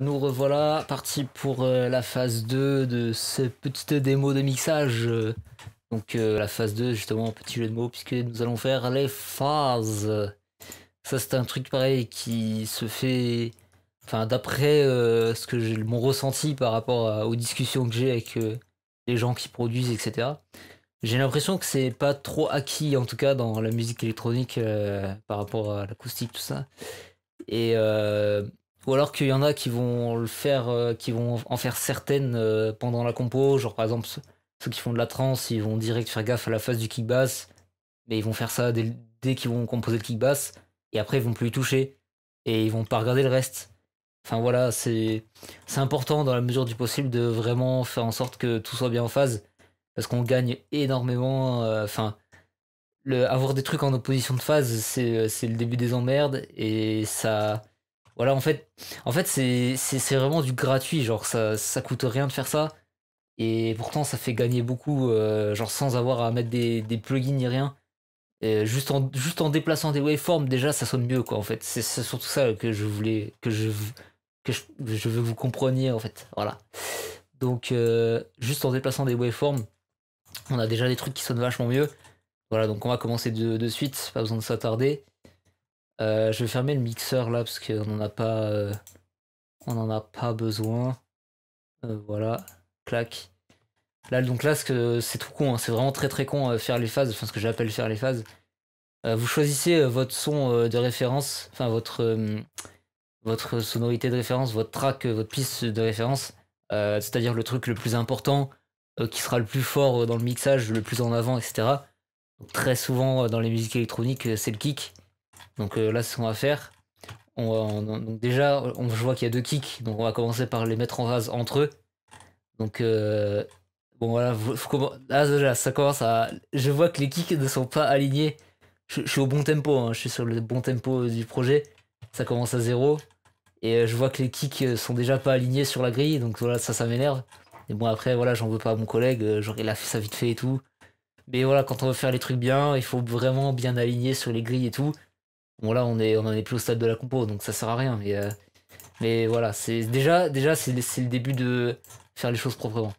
Nous revoilà parti pour euh, la phase 2 de cette petite démo de mixage. Euh. donc euh, la phase 2, justement, petit jeu de mots, puisque nous allons faire les phases. Ça c'est un truc pareil qui se fait... Enfin, d'après ce que j'ai mon ressenti par rapport aux discussions que j'ai avec les gens qui produisent, etc. J'ai l'impression que c'est pas trop acquis, en tout cas dans la musique électronique, par rapport à l'acoustique, tout ça. Et ou alors qu'il y en a qui vont le faire, euh, qui vont en faire certaines euh, pendant la compo, genre par exemple ceux qui font de la trance, ils vont direct faire gaffe à la phase du kick bass, mais ils vont faire ça dès, qu'ils vont composer le kick bass, et après ils vont plus y toucher, et ils vont pas regarder le reste. Enfin voilà, c'est important dans la mesure du possible de vraiment faire en sorte que tout soit bien en phase, parce qu'on gagne énormément. Euh, enfin, avoir des trucs en opposition de phase, c'est le début des emmerdes, et ça voilà, en fait, en fait c'est vraiment du gratuit. Genre, ça, ça coûte rien de faire ça. Et pourtant, ça fait gagner beaucoup, euh, genre sans avoir à mettre des, plugins ni rien. juste, en, juste en déplaçant des waveforms, déjà, ça sonne mieux, quoi, en fait. C'est surtout ça que je voulais, que je, que je, veux vous compreniez, en fait. Voilà. Donc, euh, juste en déplaçant des waveforms, on a déjà des trucs qui sonnent vachement mieux. Voilà, donc on va commencer de suite, pas besoin de s'attarder. Euh, je vais fermer le mixeur là parce qu'on n'en a pas euh, on en a pas besoin. Euh, voilà, clac. Là donc là c'est tout con, hein. c'est vraiment très très con faire les phases, enfin ce que j'appelle faire les phases. vous choisissez votre son de référence, enfin votre votre sonorité de référence, votre track, votre piste de référence, c'est-à-dire le truc le plus important, qui sera le plus fort dans le mixage, le plus en avant, etc. très souvent dans les musiques électroniques, c'est le kick. Donc euh, là, c'est ce qu'on va faire. On, donc déjà, on, je vois qu'il y a deux kicks, donc on va commencer par les mettre en vase entre eux. Donc euh, bon voilà, ça commence à. Je vois que les kicks ne sont pas alignés. Je, suis au bon tempo, hein, je suis sur le bon tempo euh, du projet. Ça commence à zéro. Et je vois que les kicks sont déjà pas alignés sur la grille, donc voilà, ça, ça m'énerve. Et bon, après, voilà, j'en veux pas à mon collègue, genre il a fait ça vite fait et tout. Mais voilà, quand on veut faire les trucs bien, il faut vraiment bien aligner sur les grilles et tout. Bon, là, on, est, on en est plus au stade de la compo, donc ça sert à rien. Mais, euh, voilà, c'est déjà, déjà c'est le début de faire les choses proprement.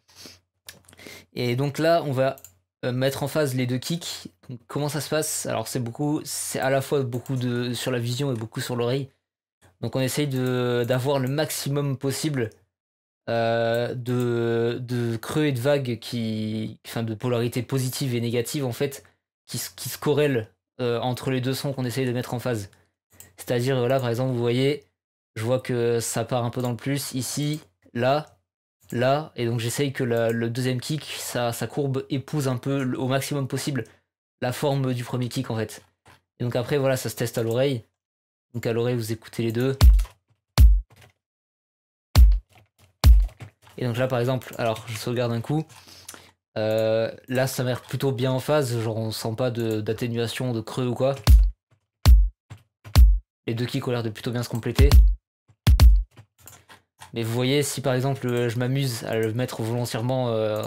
Et donc là, on va euh, mettre en phase les deux kicks. comment ça se passe Alors, c'est beaucoup, c'est à la fois beaucoup de, sur la vision et beaucoup sur l'oreille. Donc, on essaye d'avoir le maximum possible euh, de, de, creux et de vagues qui, enfin, de polarité positive et négative en fait, qui, qui se corrèlent euh, entre les deux sons qu'on essaye de mettre en phase. C'est-à-dire là, par exemple, vous voyez, je vois que ça part un peu dans le plus ici, là, là, et donc j'essaye que le deuxième kick, sa, sa courbe épouse un peu au maximum possible la forme du premier kick en fait. Et donc après, voilà, ça se teste à l'oreille. Donc à l'oreille, vous écoutez les deux. Et donc là, par exemple, alors je sauvegarde un coup. Euh, là, ça m'a plutôt bien en phase, genre on sent pas d'atténuation, de, creux ou quoi. Les deux qui ont l'air de plutôt bien se compléter. Mais vous voyez, si par exemple euh, je m'amuse à le mettre volontairement euh,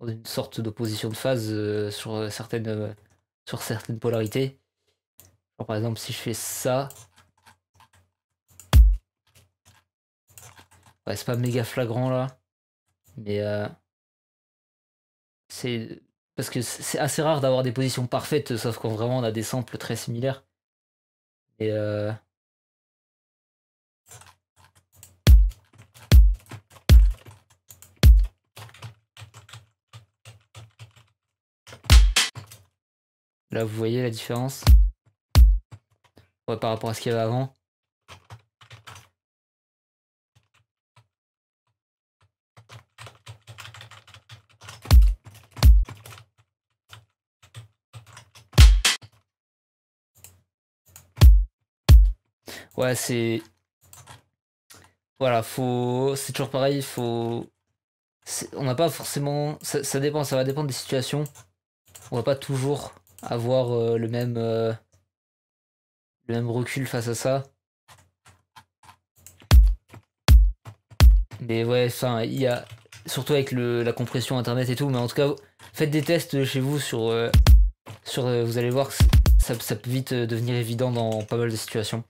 dans une sorte d'opposition de phase sur, certaines, sur certaines polarités, par exemple si je fais ça, ouais, c'est pas méga flagrant là, mais c'est parce que c'est assez rare d'avoir des positions parfaites, sauf quand vraiment on a des samples très similaires. Et euh, Là, vous voyez la différence par rapport à ce qu'il y avait avant. ouais, c'est. Voilà, faut. C'est toujours pareil, faut. On n'a pas forcément. Ça, dépend, ça va dépendre des situations. On va pas toujours avoir euh, le même. Euh, le même recul face à ça. Mais ouais, enfin, il y a. Surtout avec le, la compression internet et tout, mais en tout cas, faites des tests chez vous sur. Euh, sur vous allez voir que ça, peut vite euh, devenir évident dans pas mal de situations.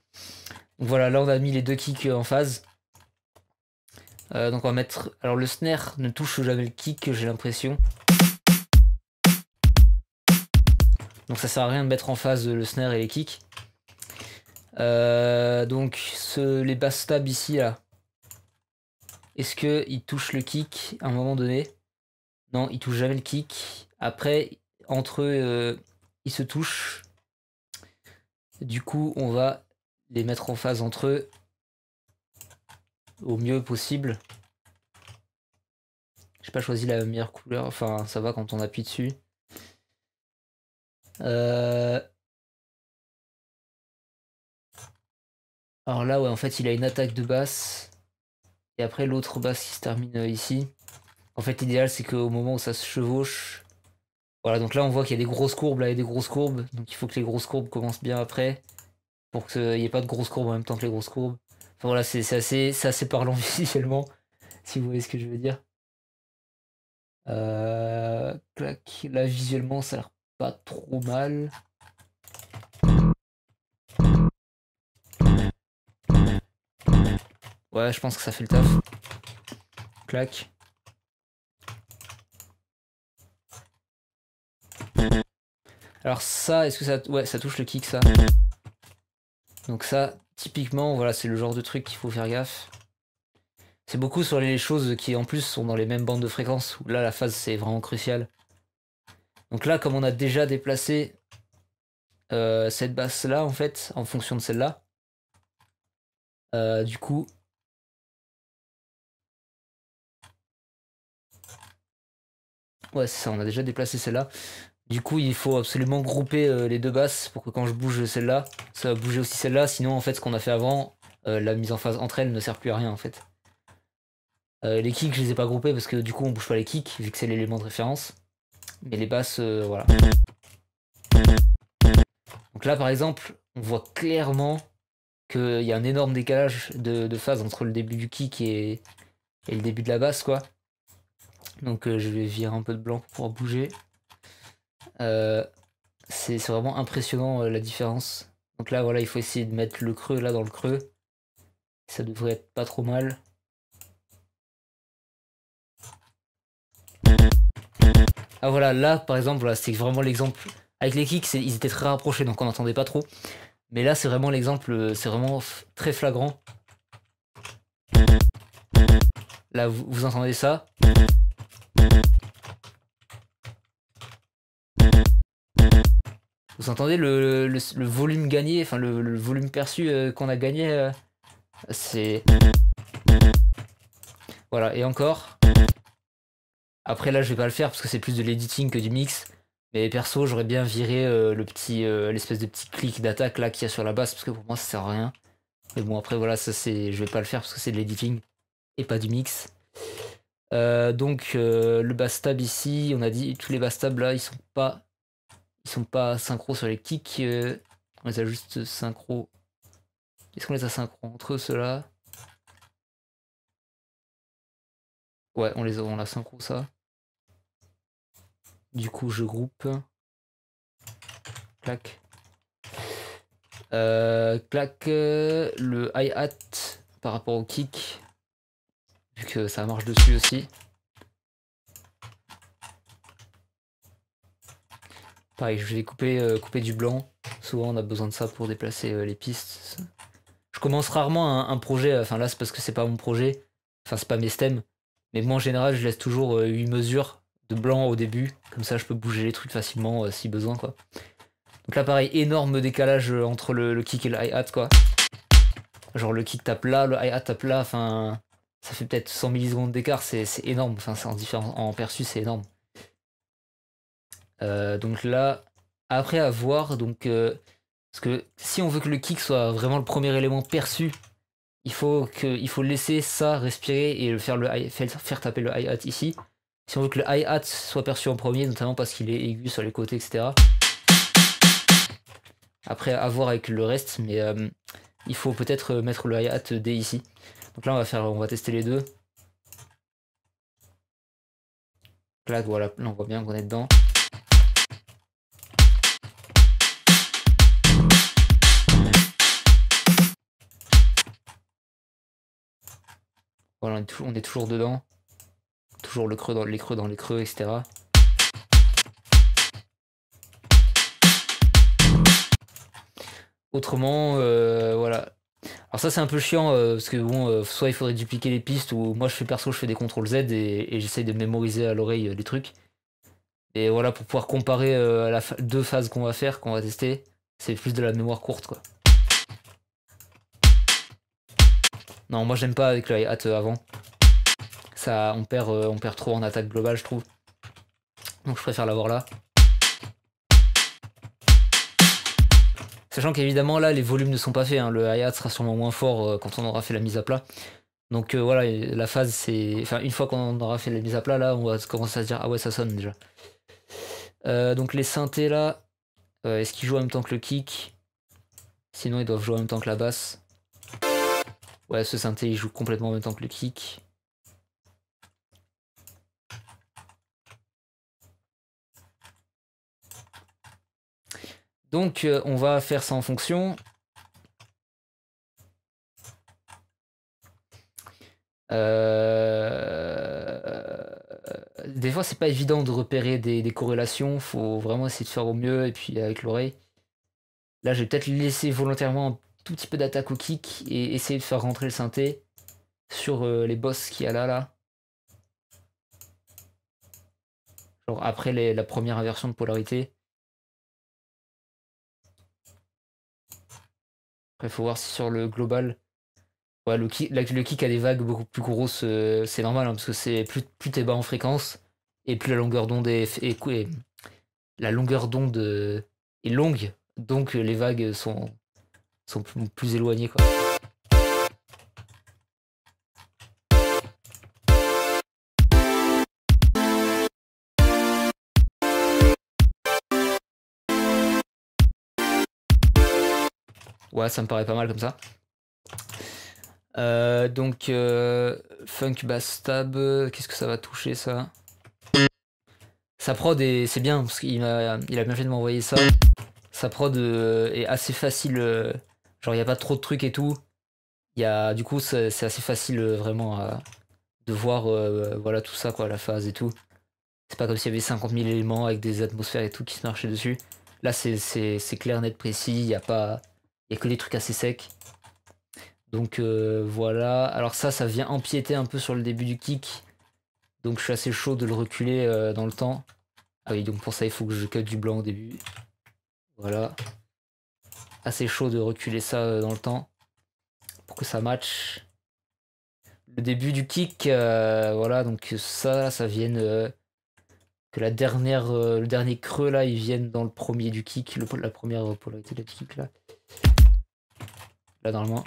Donc voilà, là on a mis les deux kicks euh, en phase. Euh, donc on va mettre... Alors le snare ne touche jamais le kick, j'ai l'impression. Donc ça sert à rien de mettre en phase le snare et les kicks. donc ce, les bass tabs ici là. Est-ce qu'ils touchent le kick à un moment donné Non, il touche jamais le kick. Après, entre eux, ils se touchent. Du coup, on va les mettre en phase entre eux au mieux possible. J'ai pas choisi la meilleure couleur, enfin ça va quand on appuie dessus. Euh, alors là, ouais, en fait, il a une attaque de basse. Et après, l'autre basse qui se termine euh, ici. En fait, l'idéal, c'est qu'au moment où ça se chevauche, voilà, donc là on voit qu'il y a des grosses courbes, là il y a des grosses courbes, donc il faut que les grosses courbes commencent bien après, pour qu'il n'y ait pas de grosses courbes en même temps que les grosses courbes. Enfin voilà, c'est assez, assez parlant visuellement, si vous voyez ce que je veux dire. Euh, clac, là visuellement ça a l'air pas trop mal. Ouais, je pense que ça fait le taf. Clac. Alors ça, est-ce que ça... Ouais, ça touche le kick, ça. Donc ça, typiquement, voilà, c'est le genre de truc qu'il faut faire gaffe. C'est beaucoup sur les choses qui, en plus, sont dans les mêmes bandes de fréquence. là, la phase, c'est vraiment crucial. Donc là, comme on a déjà déplacé euh, cette basse-là, en fait, en fonction de celle-là, euh, du coup, Ouais, c'est ça, on a déjà déplacé celle-là. Du coup, il faut absolument grouper euh, les deux basses pour que quand je bouge celle-là, ça va bouger aussi celle-là. Sinon, en fait, ce qu'on a fait avant, euh, la mise en phase entre elles ne sert plus à rien, en fait. Euh, les kicks, je les ai pas groupés parce que du coup, on bouge pas les kicks, vu que c'est l'élément de référence. Mais les basses, voilà. Donc là, par exemple, on voit clairement qu'il y a un énorme décalage de, phase entre le début du kick et, le début de la basse, quoi. Donc je vais virer un peu de blanc pour pouvoir bouger. Euh, c'est vraiment impressionnant euh, la différence. Donc là, voilà, il faut essayer de mettre le creux là dans le creux. Ça devrait être pas trop mal. Ah voilà, là par exemple, voilà, c'est vraiment l'exemple. Avec les kicks, ils étaient très rapprochés, donc on n'entendait pas trop. Mais là, c'est vraiment l'exemple, euh, c'est vraiment très flagrant. Là, vous entendez ça Vous entendez le, volume gagné, enfin le, volume perçu euh, qu'on a gagné euh, C'est. Voilà, et encore. Après là, je vais pas le faire parce que c'est plus de l'editing que du mix. Mais perso, j'aurais bien viré euh, le petit, l'espèce de petit clic d'attaque là qu'il y a sur la basse parce que pour moi ça sert à rien. Mais bon, après voilà, ça c'est, je vais pas le faire parce que c'est de l'editing et pas du mix. donc le bass tab ici, on a dit tous les bass tabs là, ils sont pas ils sont pas synchro sur les kicks. Euh, on les a juste synchro. Est-ce qu'on les a synchro entre eux, ceux-là Ouais, on les a, on a synchro, ça. Du coup, je groupe. Clac. Euh, clac euh, le hi-hat par rapport au kick, vu que ça marche dessus aussi. Pareil, je vais couper, euh, couper du blanc. Souvent, on a besoin de ça pour déplacer euh, les pistes. Je commence rarement un, projet, enfin là, c'est parce que c'est pas mon projet, enfin, c'est pas mes stems. Mais moi, en général, je laisse toujours 8 euh, une mesure de blanc au début. Comme ça, je peux bouger les trucs facilement si besoin, quoi. Donc là, pareil, énorme décalage entre le, kick et le hi-hat, quoi. Genre, le kick tape là, le hi-hat tape là, enfin... Ça fait peut-être 100 millisecondes d'écart, c'est énorme. Enfin, en, en perçu, c'est énorme. Euh, donc là, après à voir, donc, euh, parce que si on veut que le kick soit vraiment le premier élément perçu, il faut, faut laisser ça respirer et le faire, le faire, taper le hi-hat ici. Si on veut que le hi-hat soit perçu en premier, notamment parce qu'il est aigu sur les côtés, etc. Après, à voir avec le reste, mais euh, il faut peut-être mettre le hi-hat D ici. Donc là, on va, faire, on va tester les deux. Là, voilà, là, on voit bien qu'on est dedans. Voilà, on est, toujours dedans. Toujours le creux dans les creux dans les creux, etc. Autrement, euh, voilà. Alors ça c'est un peu chiant euh, parce que bon, euh, soit il faudrait dupliquer les pistes ou moi je fais perso, je fais des contrôles Z et, j'essaye de mémoriser à l'oreille les trucs. Et voilà pour pouvoir comparer à la deux phases qu'on va faire, qu'on va tester, c'est plus de la mémoire courte quoi. Non, moi j'aime pas avec le hi-hat euh, avant. Ça, on perd, euh, on perd trop en attaque globale, je trouve. Donc je préfère l'avoir là. Sachant qu'évidemment là, les volumes ne sont pas faits. Hein. Le hi-hat sera sûrement moins fort euh, quand on aura fait la mise à plat. Donc voilà, la phase c'est. Enfin, une fois qu'on aura fait la mise à plat, là, on va commencer à se dire Ah ouais, ça sonne déjà. donc les synthés là, est-ce qu'ils jouent en même temps que le kick Sinon, ils doivent jouer en même temps que la basse. Ouais, ce synthé, il joue complètement en même temps que le kick. Donc, euh, on va faire ça en fonction. Euh, des fois, c'est pas évident de repérer des, des, corrélations. Faut vraiment essayer de faire au mieux et puis avec l'oreille. Là, je vais peut-être laisser volontairement tout petit peu d'attaque au kick et essayer de faire rentrer le synthé sur euh, les boss qu'il y a là, là. Genre après la première inversion de polarité. Après, faut voir si sur le global. Ouais, le, kick, le kick a des vagues beaucoup plus grosses, euh, c'est normal, hein, parce que c'est plus, t'es bas en fréquence, et plus la longueur d'onde est, La longueur d'onde euh, est longue, donc les vagues sont, plus, éloigné Quoi. Ouais, ça me paraît pas mal comme ça. Euh, donc, euh, funk bass qu'est-ce que ça va toucher ça Sa prod, c'est bien, parce qu'il a, il a bien fait de m'envoyer ça. Sa prod euh, est assez facile Genre, il n'y a pas trop de trucs et tout. Y a, du coup, c'est assez facile euh, vraiment de voir euh, voilà, tout ça, quoi, la phase et tout. C'est pas comme s'il y avait 50 000 éléments avec des atmosphères et tout qui se marchaient dessus. Là, c'est clair, net, précis. Il n'y a, pas... a que des trucs assez secs. Donc euh, voilà. Alors, ça, ça vient empiéter un peu sur le début du kick. Donc, je suis assez chaud de le reculer dans le temps. Ah oui, donc pour ça, il faut que je cut du blanc au début. Voilà assez chaud de reculer ça euh, dans le temps pour que ça matche. Le début du kick, euh, voilà, donc ça, ça vienne. Euh, que la dernière, le dernier creux là, il vienne dans le premier du kick, le, la première polarité du kick là. Là, moins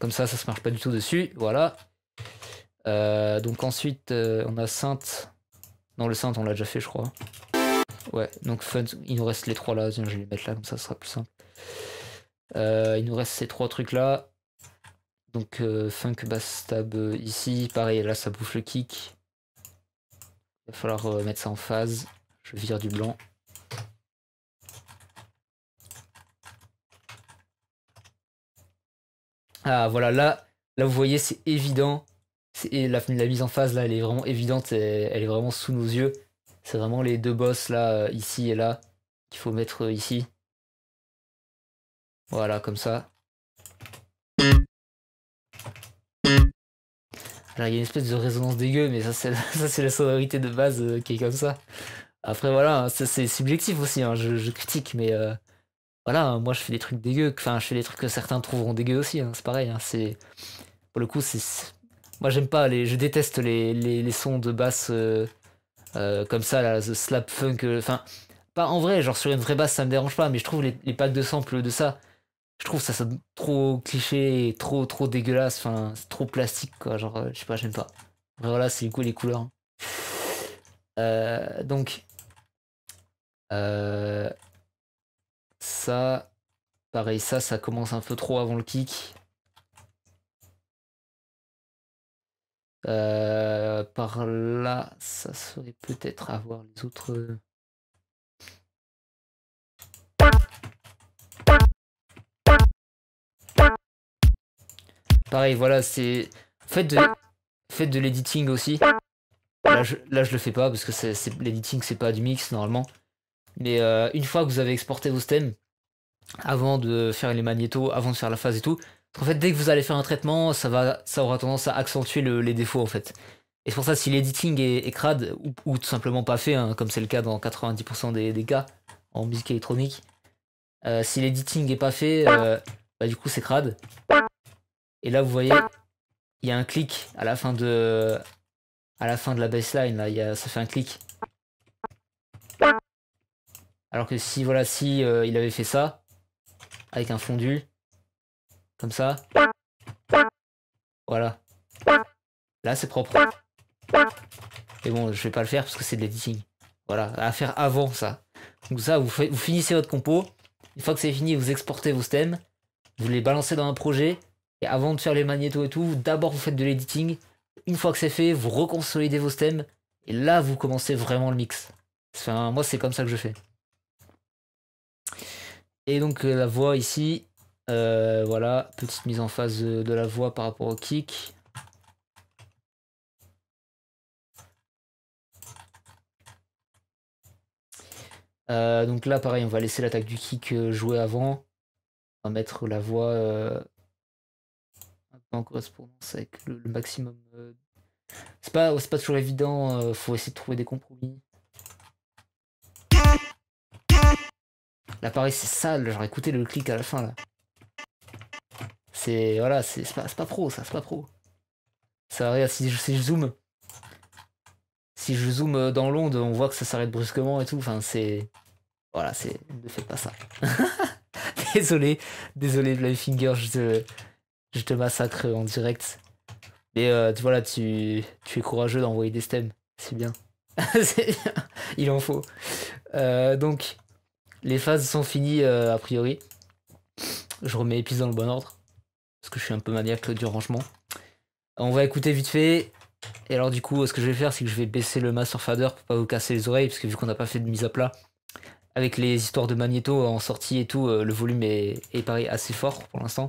Comme ça, ça se marche pas du tout dessus, voilà. donc ensuite, on a Sainte. Non, le Sainte, on l'a déjà fait, je crois. Ouais, donc fun, il nous reste les trois là, je vais les mettre là, comme ça, sera plus simple. Euh, il nous reste ces trois trucs là. Donc euh, funk bass tab euh, ici, pareil là ça bouffe le kick. Il va falloir mettre ça en phase. Je vire du blanc. Ah voilà là, là vous voyez c'est évident. La, la mise en phase là elle est vraiment évidente, elle est vraiment sous nos yeux. C'est vraiment les deux boss là, euh, ici et là, qu'il faut mettre euh, ici. Voilà, comme ça. Alors il y a une espèce de résonance dégueu, mais ça c'est la, sonorité de base euh, qui est comme ça. Après voilà, hein, c'est subjectif aussi, hein, je, critique, mais voilà, hein, moi je fais des trucs dégueux, enfin je fais des trucs que certains trouveront dégueux aussi, c'est pareil, c'est... Pour le coup, c'est... Moi j'aime pas, les, je déteste les, les, sons de basse euh, comme ça, là, slap funk, euh, enfin, pas en vrai, genre sur une vraie basse ça me dérange pas, mais je trouve les, packs de samples de ça, je trouve ça, ça trop cliché, et trop, trop dégueulasse, enfin, c'est trop plastique, quoi, genre, euh, je sais pas, j'aime pas. voilà, c'est du coup les couleurs. Hein. donc, ça, pareil, ça, ça commence un peu trop avant le kick. Euh, par là, ça serait peut-être avoir les autres. Pareil, voilà, c'est. Faites de, l'éditing de l'editing aussi. Là je, là le fais pas parce que c'est, l'editing, c'est pas du mix normalement. Mais euh, une fois que vous avez exporté vos stems, avant de faire les magnétos, avant de faire la phase et tout, en fait, dès que vous allez faire un traitement, ça, va, ça aura tendance à accentuer les défauts en fait. Et c'est pour ça si l'editing est, est, crade ou, tout simplement pas fait, hein, comme c'est le cas dans 90% des, cas en musique électronique, euh, si l'editing est pas fait, euh, bah, du coup c'est crade. Et là vous voyez, il y a un clic à la fin de à la fin de la baseline, là, ça fait un clic. Alors que si voilà si euh, il avait fait ça avec un fondu, comme ça. Voilà. Là, c'est propre. Et bon, je vais pas le faire parce que c'est de l'editing. Voilà, à faire avant ça. Donc ça, vous, vous finissez votre compo. Une fois que c'est fini, vous exportez vos stems. Vous les balancez dans un projet. Et avant de faire les magnétos et tout, d'abord vous faites de l'editing. Une fois que c'est fait, vous reconsolidez vos stems. Et là, vous commencez vraiment le mix. moi, c'est comme ça que je fais. Et donc euh, la voix ici, euh, voilà, petite mise en phase de la voix par rapport au kick. Euh, donc là, pareil, on va laisser l'attaque du kick euh, jouer avant. On va mettre la voix en correspondance avec le, maximum. C'est pas, pas toujours évident, faut essayer de trouver des compromis. L'appareil c'est sale, j'aurais écouté le clic à la fin là voilà, c'est pas, pas, pro, ça, c'est pas pro. Ça regarde, si je, si je zoome, si je zoome euh, dans l'onde, on voit que ça s'arrête brusquement et tout. Enfin, c'est voilà, c'est ne faites pas ça. désolé, désolé, Finger, je te, je te massacre en direct. Mais euh, tu voilà, tu, tu es courageux d'envoyer des stems, c'est bien. il en faut. Euh, donc, les phases sont finies a priori. Je remets les pistes dans le bon ordre parce que je suis un peu maniaque du rangement. On va écouter vite fait. Et alors du coup, ce que je vais faire, c'est que je vais baisser le sur fader pour pas vous casser les oreilles, parce que vu qu'on n'a pas fait de mise à plat, avec les histoires de magnéto en sortie et tout, euh, le volume est, est pareil assez fort pour l'instant.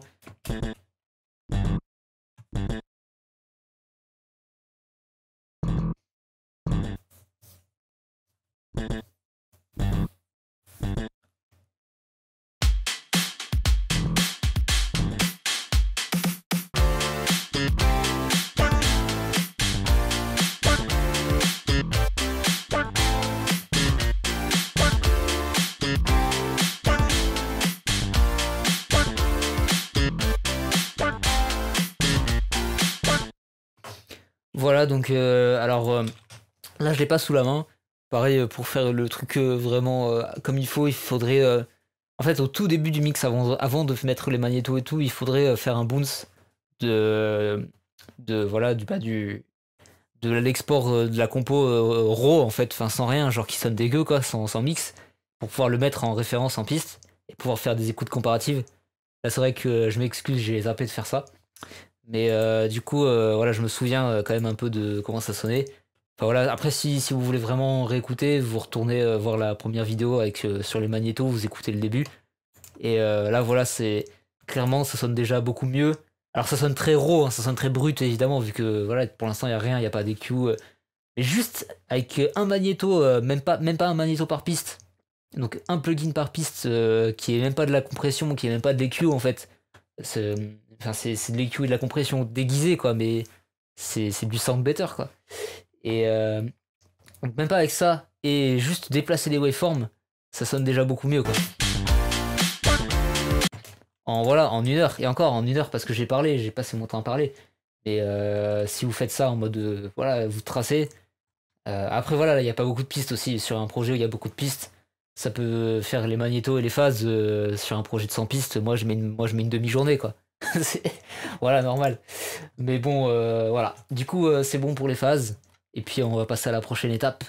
donc euh, alors euh, là je l'ai pas sous la main. Pareil, euh, pour faire le truc vraiment comme il faut, il faudrait. en fait, au tout début du mix, avant, avant de mettre les magnétos et tout, il faudrait faire un bounce de. de voilà, du. bas du de l'export de la compo raw en fait, enfin sans rien, genre qui sonne dégueu quoi, sans, sans mix, pour pouvoir le mettre en référence en piste et pouvoir faire des écoutes comparatives. Là, c'est vrai que je m'excuse, j'ai zappé de faire ça. Mais euh, du coup, euh, voilà, je me souviens euh, quand même un peu de comment ça sonnait. Enfin, voilà, après, si, vous voulez vraiment réécouter, vous retournez voir la première vidéo avec, sur les magnétos, vous écoutez le début. Et là, voilà, c'est clairement, ça sonne déjà beaucoup mieux. Alors, ça sonne très raw, hein, ça sonne très brut, évidemment, vu que voilà, pour l'instant, il n'y a rien, il n'y a pas d'EQ mais juste avec un magnéto, même, pas, même pas un magnéto par piste, donc un plugin par piste qui est même pas de la compression, qui est même pas de l'EQ en fait. Enfin, c'est de l'EQ et de la compression déguisée, quoi, mais c'est du sound better, quoi. Et euh, même pas avec ça, et juste déplacer les waveforms, ça sonne déjà beaucoup mieux, quoi. En voilà, en une heure, et encore en une heure parce que j'ai parlé, j'ai passé mon temps à parler. Mais euh, si vous faites ça en mode, euh, voilà, vous tracez. après, voilà, il n'y a pas beaucoup de pistes aussi. Sur un projet où il y a beaucoup de pistes, ça peut faire les magnétos et les phases sur un projet de 100 pistes. Moi, je mets une, moi, je mets une demi-journée, quoi. voilà, normal. Mais bon, euh, voilà. Du coup, euh, c'est bon pour les phases. Et puis, on va passer à la prochaine étape.